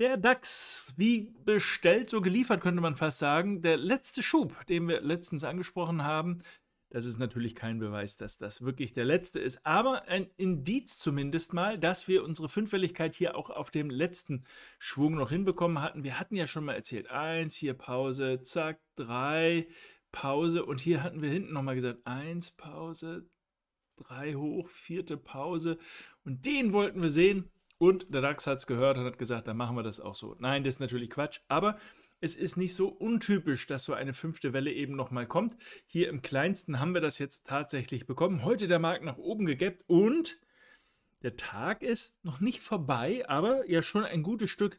Der DAX, wie bestellt, so geliefert, könnte man fast sagen. Der letzte Schub, den wir letztens angesprochen haben, das ist natürlich kein Beweis, dass das wirklich der letzte ist, aber ein Indiz zumindest mal, dass wir unsere Fünffälligkeit hier auch auf dem letzten Schwung noch hinbekommen hatten. Wir hatten ja schon mal erzählt, eins, hier Pause, zack, drei, Pause und hier hatten wir hinten nochmal gesagt, eins, Pause, drei hoch, vierte Pause und den wollten wir sehen und der DAX hat es gehört und hat gesagt, dann machen wir das auch so. Nein, das ist natürlich Quatsch, aber es ist nicht so untypisch, dass so eine fünfte Welle eben nochmal kommt. Hier im kleinsten haben wir das jetzt tatsächlich bekommen. Heute der Markt nach oben gegappt und der Tag ist noch nicht vorbei, aber ja schon ein gutes Stück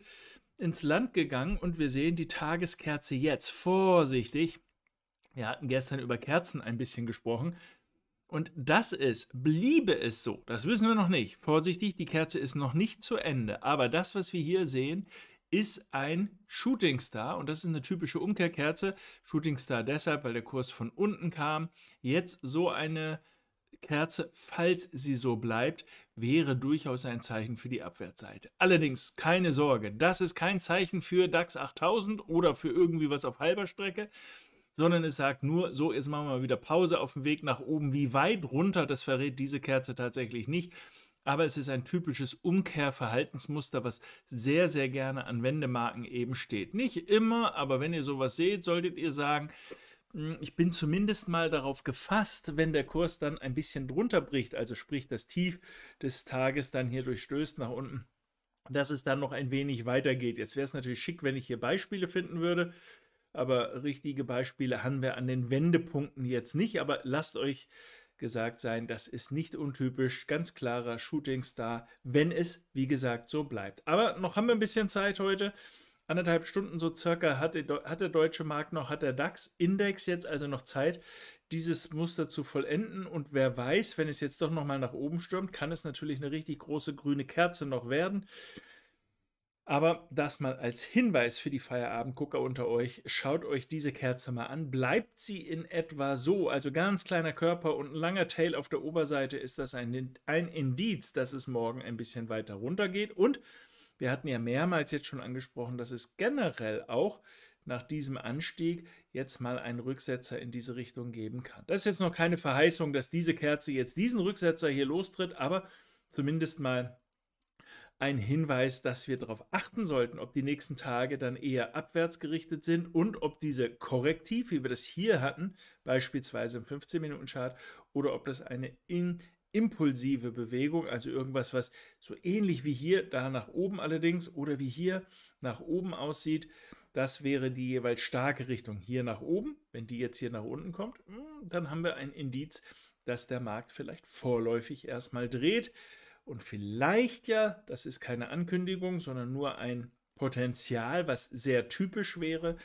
ins Land gegangen und wir sehen die Tageskerze jetzt. Vorsichtig. Wir hatten gestern über Kerzen ein bisschen gesprochen. Und das ist, bliebe es so, das wissen wir noch nicht. Vorsichtig, die Kerze ist noch nicht zu Ende. Aber das, was wir hier sehen, ist ein Shooting Star. und das ist eine typische Umkehrkerze. Shooting Star deshalb, weil der Kurs von unten kam. Jetzt so eine Kerze, falls sie so bleibt, wäre durchaus ein Zeichen für die Abwärtsseite. Allerdings keine Sorge, das ist kein Zeichen für DAX 8000 oder für irgendwie was auf halber Strecke, sondern es sagt nur, so, jetzt machen wir mal wieder Pause auf dem Weg nach oben. Wie weit runter, das verrät diese Kerze tatsächlich nicht. Aber es ist ein typisches Umkehrverhaltensmuster, was sehr, sehr gerne an Wendemarken eben steht. Nicht immer, aber wenn ihr sowas seht, solltet ihr sagen, hm, ich bin zumindest mal darauf gefasst, wenn der Kurs dann ein bisschen drunter bricht, also sprich das Tief des Tages dann hier durchstößt nach unten, dass es dann noch ein wenig weitergeht. Jetzt wäre es natürlich schick, wenn ich hier Beispiele finden würde aber richtige Beispiele haben wir an den Wendepunkten jetzt nicht. Aber lasst euch gesagt sein, das ist nicht untypisch, ganz klarer Shootingstar, wenn es, wie gesagt, so bleibt. Aber noch haben wir ein bisschen Zeit heute. Anderthalb Stunden so circa hat, hat der deutsche Markt noch, hat der DAX-Index jetzt also noch Zeit, dieses Muster zu vollenden. Und wer weiß, wenn es jetzt doch nochmal nach oben stürmt, kann es natürlich eine richtig große grüne Kerze noch werden. Aber das mal als Hinweis für die Feierabendgucker unter euch, schaut euch diese Kerze mal an. Bleibt sie in etwa so, also ganz kleiner Körper und ein langer Tail auf der Oberseite, ist das ein, ein Indiz, dass es morgen ein bisschen weiter runter geht. Und wir hatten ja mehrmals jetzt schon angesprochen, dass es generell auch nach diesem Anstieg jetzt mal einen Rücksetzer in diese Richtung geben kann. Das ist jetzt noch keine Verheißung, dass diese Kerze jetzt diesen Rücksetzer hier lostritt, aber zumindest mal ein Hinweis, dass wir darauf achten sollten, ob die nächsten Tage dann eher abwärts gerichtet sind und ob diese korrektiv, wie wir das hier hatten, beispielsweise im 15-Minuten-Chart, oder ob das eine in impulsive Bewegung, also irgendwas, was so ähnlich wie hier, da nach oben allerdings, oder wie hier nach oben aussieht, das wäre die jeweils starke Richtung hier nach oben. Wenn die jetzt hier nach unten kommt, hm, dann haben wir ein Indiz, dass der Markt vielleicht vorläufig erstmal dreht und vielleicht ja, das ist keine Ankündigung, sondern nur ein Potenzial, was sehr typisch wäre,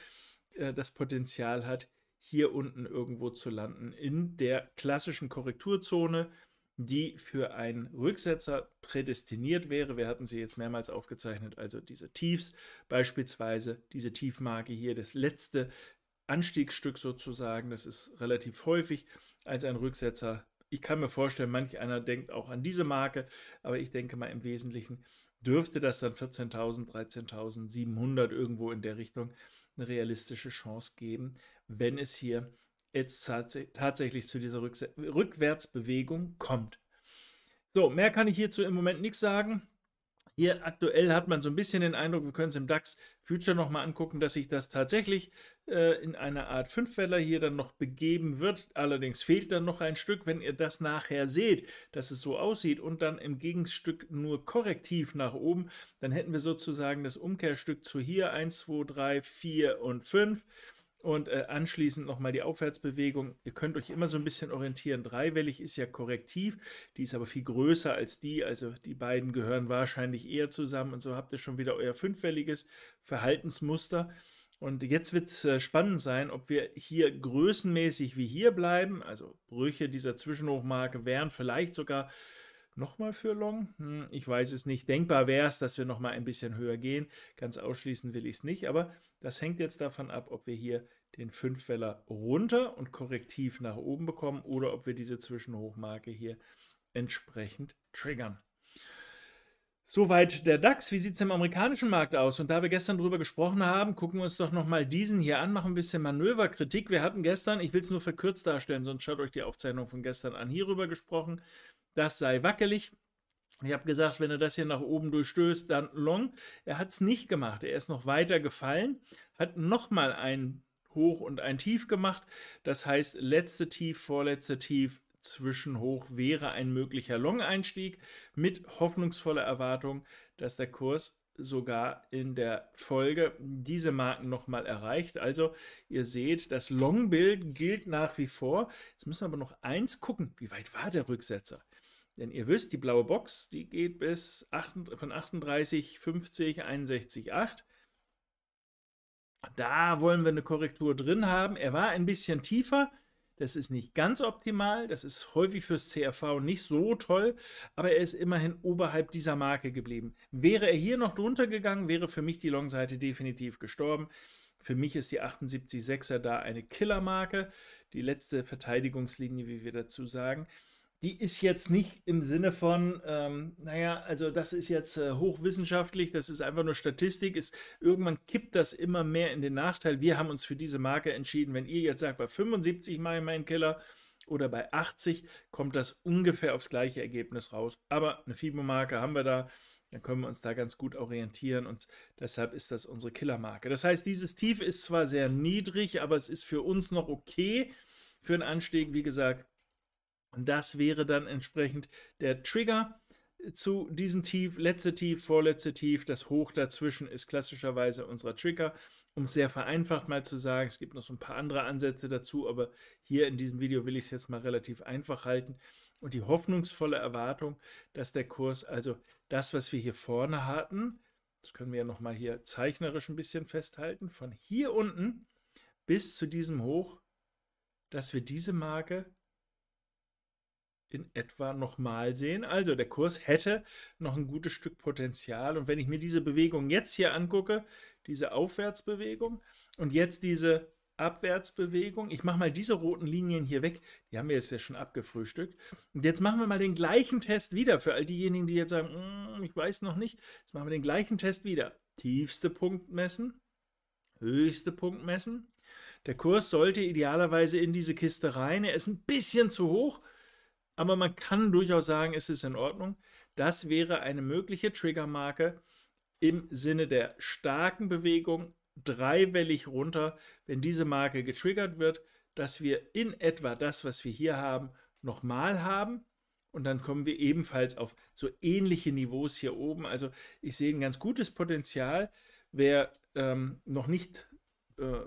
äh, das Potenzial hat, hier unten irgendwo zu landen in der klassischen Korrekturzone, die für einen Rücksetzer prädestiniert wäre. Wir hatten sie jetzt mehrmals aufgezeichnet, also diese Tiefs beispielsweise, diese Tiefmarke hier, das letzte Anstiegsstück sozusagen, das ist relativ häufig als ein Rücksetzer ich kann mir vorstellen, manch einer denkt auch an diese Marke, aber ich denke mal im Wesentlichen dürfte das dann 14.000, 13.700 irgendwo in der Richtung eine realistische Chance geben, wenn es hier jetzt tatsächlich zu dieser Rück Rückwärtsbewegung kommt. So, mehr kann ich hierzu im Moment nichts sagen. Hier aktuell hat man so ein bisschen den Eindruck, wir können es im DAX Future nochmal angucken, dass sich das tatsächlich äh, in einer Art Fünfweller hier dann noch begeben wird. Allerdings fehlt dann noch ein Stück, wenn ihr das nachher seht, dass es so aussieht und dann im Gegenstück nur korrektiv nach oben, dann hätten wir sozusagen das Umkehrstück zu hier 1, 2, 3, 4 und 5. Und äh, anschließend nochmal die Aufwärtsbewegung. Ihr könnt euch immer so ein bisschen orientieren. Dreiwellig ist ja korrektiv, die ist aber viel größer als die. Also die beiden gehören wahrscheinlich eher zusammen. Und so habt ihr schon wieder euer fünfwelliges Verhaltensmuster. Und jetzt wird es äh, spannend sein, ob wir hier größenmäßig wie hier bleiben. Also Brüche dieser Zwischenhochmarke wären vielleicht sogar Nochmal für Long? Hm, ich weiß es nicht. Denkbar wäre es, dass wir nochmal ein bisschen höher gehen. Ganz ausschließen will ich es nicht, aber das hängt jetzt davon ab, ob wir hier den Fünfweller runter und korrektiv nach oben bekommen oder ob wir diese Zwischenhochmarke hier entsprechend triggern. Soweit der DAX. Wie sieht es im amerikanischen Markt aus? Und da wir gestern drüber gesprochen haben, gucken wir uns doch nochmal diesen hier an, machen ein bisschen Manöverkritik. Wir hatten gestern, ich will es nur verkürzt darstellen, sonst schaut euch die Aufzeichnung von gestern an, hierüber gesprochen das sei wackelig. Ich habe gesagt, wenn er das hier nach oben durchstößt, dann long. Er hat es nicht gemacht. Er ist noch weiter gefallen, hat nochmal ein Hoch und ein Tief gemacht. Das heißt, letzte Tief, vorletzte Tief, Zwischenhoch wäre ein möglicher Long-Einstieg mit hoffnungsvoller Erwartung, dass der Kurs sogar in der Folge diese Marken nochmal erreicht. Also ihr seht, das Long-Bild gilt nach wie vor. Jetzt müssen wir aber noch eins gucken. Wie weit war der Rücksetzer? Denn ihr wisst, die blaue Box, die geht bis 8, von 38, 50, 61, 8. Da wollen wir eine Korrektur drin haben. Er war ein bisschen tiefer. Das ist nicht ganz optimal. Das ist häufig fürs CRV nicht so toll. Aber er ist immerhin oberhalb dieser Marke geblieben. Wäre er hier noch drunter gegangen, wäre für mich die Long-Seite definitiv gestorben. Für mich ist die 78,6er da eine Killermarke. Die letzte Verteidigungslinie, wie wir dazu sagen die ist jetzt nicht im Sinne von, ähm, naja, also das ist jetzt äh, hochwissenschaftlich, das ist einfach nur Statistik, ist, irgendwann kippt das immer mehr in den Nachteil. Wir haben uns für diese Marke entschieden. Wenn ihr jetzt sagt, bei 75 mache ich meinen Killer oder bei 80, kommt das ungefähr aufs gleiche Ergebnis raus. Aber eine Fibo-Marke haben wir da, dann können wir uns da ganz gut orientieren und deshalb ist das unsere Killermarke. Das heißt, dieses Tief ist zwar sehr niedrig, aber es ist für uns noch okay für einen Anstieg, wie gesagt, und Das wäre dann entsprechend der Trigger äh, zu diesem Tief, letzte Tief, vorletzte Tief, das Hoch dazwischen ist klassischerweise unser Trigger. Um es sehr vereinfacht mal zu sagen, es gibt noch so ein paar andere Ansätze dazu, aber hier in diesem Video will ich es jetzt mal relativ einfach halten. Und die hoffnungsvolle Erwartung, dass der Kurs, also das, was wir hier vorne hatten, das können wir ja nochmal hier zeichnerisch ein bisschen festhalten, von hier unten bis zu diesem Hoch, dass wir diese Marke in etwa nochmal sehen. Also der Kurs hätte noch ein gutes Stück Potenzial. Und wenn ich mir diese Bewegung jetzt hier angucke, diese Aufwärtsbewegung und jetzt diese Abwärtsbewegung, ich mache mal diese roten Linien hier weg, die haben wir jetzt ja schon abgefrühstückt. Und jetzt machen wir mal den gleichen Test wieder für all diejenigen, die jetzt sagen, hm, ich weiß noch nicht. Jetzt machen wir den gleichen Test wieder. Tiefste Punkt messen, höchste Punkt messen. Der Kurs sollte idealerweise in diese Kiste rein. Er ist ein bisschen zu hoch. Aber man kann durchaus sagen, es ist in Ordnung. Das wäre eine mögliche Triggermarke im Sinne der starken Bewegung dreiwellig runter, wenn diese Marke getriggert wird, dass wir in etwa das, was wir hier haben, nochmal haben. Und dann kommen wir ebenfalls auf so ähnliche Niveaus hier oben. Also ich sehe ein ganz gutes Potenzial. Wer ähm, noch nicht äh,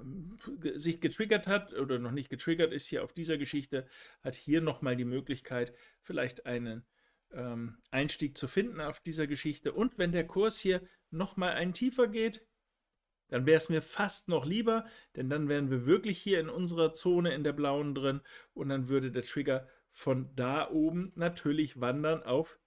sich getriggert hat oder noch nicht getriggert ist hier auf dieser Geschichte, hat hier nochmal die Möglichkeit, vielleicht einen ähm, Einstieg zu finden auf dieser Geschichte. Und wenn der Kurs hier nochmal einen tiefer geht, dann wäre es mir fast noch lieber, denn dann wären wir wirklich hier in unserer Zone in der blauen drin und dann würde der Trigger von da oben natürlich wandern auf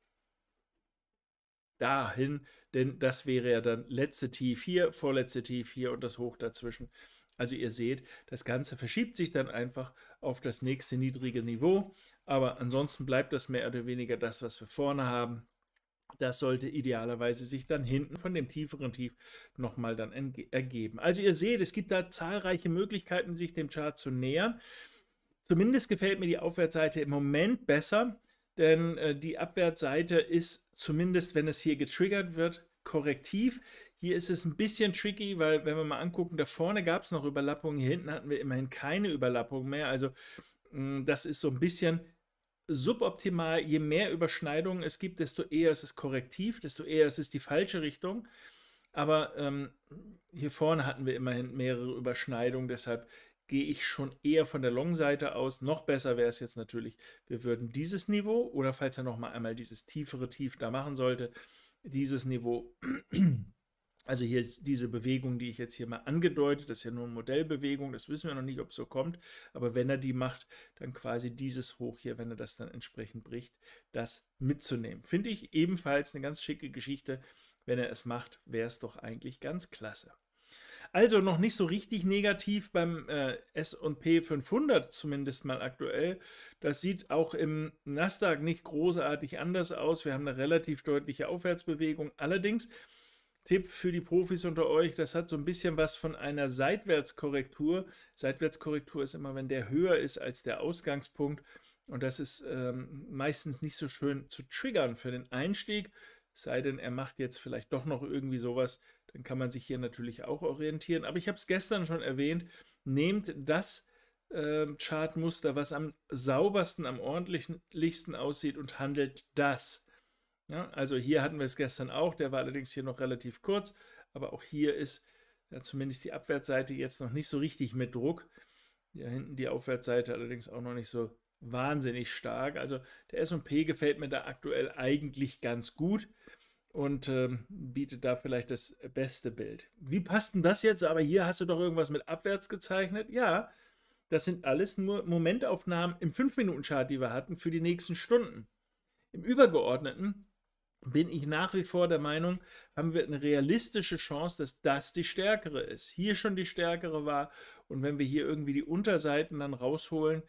dahin, denn das wäre ja dann letzte Tief hier, vorletzte Tief hier und das Hoch dazwischen. Also ihr seht, das Ganze verschiebt sich dann einfach auf das nächste niedrige Niveau, aber ansonsten bleibt das mehr oder weniger das, was wir vorne haben. Das sollte idealerweise sich dann hinten von dem tieferen Tief nochmal dann ergeben. Also ihr seht, es gibt da zahlreiche Möglichkeiten, sich dem Chart zu nähern. Zumindest gefällt mir die Aufwärtsseite im Moment besser denn äh, die Abwärtsseite ist zumindest, wenn es hier getriggert wird, korrektiv. Hier ist es ein bisschen tricky, weil wenn wir mal angucken, da vorne gab es noch Überlappungen, hier hinten hatten wir immerhin keine Überlappung mehr. Also mh, hm, das ist so ein bisschen suboptimal. Je mehr Überschneidungen es gibt, desto eher ist es korrektiv, desto eher ist es die falsche Richtung. Aber ähm, hier vorne hatten wir immerhin mehrere Überschneidungen, deshalb gehe ich schon eher von der Long-Seite aus. Noch besser wäre es jetzt natürlich, wir würden dieses Niveau oder falls er nochmal einmal dieses tiefere Tief da machen sollte, dieses Niveau, also hier ist diese Bewegung, die ich jetzt hier mal angedeutet, das ist ja nur eine Modellbewegung, das wissen wir noch nicht, ob es so kommt, aber wenn er die macht, dann quasi dieses Hoch hier, wenn er das dann entsprechend bricht, das mitzunehmen. Finde ich ebenfalls eine ganz schicke Geschichte. Wenn er es macht, wäre es doch eigentlich ganz klasse. Also noch nicht so richtig negativ beim äh, SP 500 zumindest mal aktuell. Das sieht auch im Nasdaq nicht großartig anders aus. Wir haben eine relativ deutliche Aufwärtsbewegung. Allerdings, Tipp für die Profis unter euch, das hat so ein bisschen was von einer Seitwärtskorrektur. Seitwärtskorrektur ist immer, wenn der höher ist als der Ausgangspunkt. Und das ist ähm, meistens nicht so schön zu triggern für den Einstieg. Sei denn, er macht jetzt vielleicht doch noch irgendwie sowas, dann kann man sich hier natürlich auch orientieren. Aber ich habe es gestern schon erwähnt, nehmt das äh, Chartmuster, was am saubersten, am ordentlichsten aussieht und handelt das. Ja, also hier hatten wir es gestern auch, der war allerdings hier noch relativ kurz, aber auch hier ist ja, zumindest die Abwärtsseite jetzt noch nicht so richtig mit Druck. Hier hinten die Aufwärtsseite allerdings auch noch nicht so wahnsinnig stark. Also der S&P gefällt mir da aktuell eigentlich ganz gut und ähm, bietet da vielleicht das beste Bild. Wie passt denn das jetzt? Aber hier hast du doch irgendwas mit abwärts gezeichnet. Ja, das sind alles nur Momentaufnahmen im 5-Minuten-Chart, die wir hatten, für die nächsten Stunden. Im Übergeordneten bin ich nach wie vor der Meinung, haben wir eine realistische Chance, dass das die stärkere ist. Hier schon die stärkere war und wenn wir hier irgendwie die Unterseiten dann rausholen,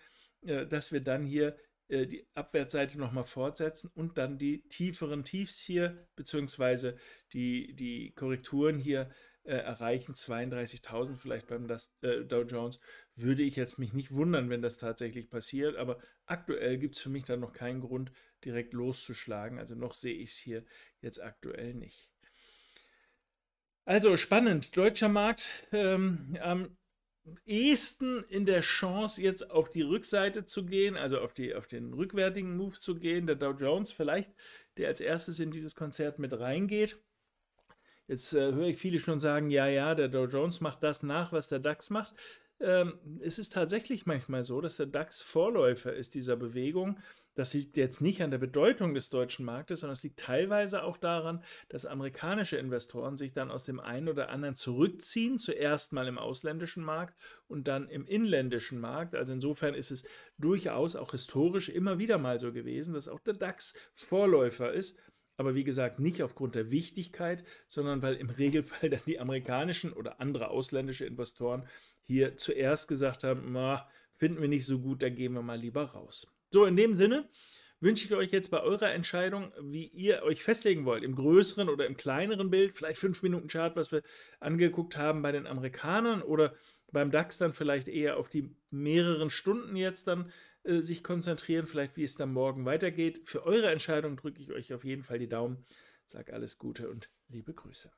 äh, dass wir dann hier äh, die Abwärtsseite nochmal fortsetzen und dann die tieferen Tiefs hier, beziehungsweise die, die Korrekturen hier äh, erreichen, 32.000 vielleicht beim das, äh, Dow Jones, würde ich jetzt mich nicht wundern, wenn das tatsächlich passiert, aber aktuell gibt es für mich dann noch keinen Grund, direkt loszuschlagen, also noch sehe ich es hier jetzt aktuell nicht. Also spannend, deutscher Markt ähm, am ehesten in der Chance, jetzt auf die Rückseite zu gehen, also auf, die, auf den rückwärtigen Move zu gehen, der Dow Jones vielleicht, der als erstes in dieses Konzert mit reingeht. Jetzt äh, höre ich viele schon sagen, ja, ja, der Dow Jones macht das nach, was der DAX macht. Ähm, es ist tatsächlich manchmal so, dass der DAX Vorläufer ist dieser Bewegung das liegt jetzt nicht an der Bedeutung des deutschen Marktes, sondern es liegt teilweise auch daran, dass amerikanische Investoren sich dann aus dem einen oder anderen zurückziehen, zuerst mal im ausländischen Markt und dann im inländischen Markt. Also insofern ist es durchaus auch historisch immer wieder mal so gewesen, dass auch der DAX Vorläufer ist. Aber wie gesagt, nicht aufgrund der Wichtigkeit, sondern weil im Regelfall dann die amerikanischen oder andere ausländische Investoren hier zuerst gesagt haben, na, finden wir nicht so gut, da gehen wir mal lieber raus. So, in dem Sinne wünsche ich euch jetzt bei eurer Entscheidung, wie ihr euch festlegen wollt, im größeren oder im kleineren Bild, vielleicht 5 Minuten Chart, was wir angeguckt haben bei den Amerikanern oder beim DAX dann vielleicht eher auf die mehreren Stunden jetzt dann äh, sich konzentrieren, vielleicht wie es dann morgen weitergeht. Für eure Entscheidung drücke ich euch auf jeden Fall die Daumen, sage alles Gute und liebe Grüße.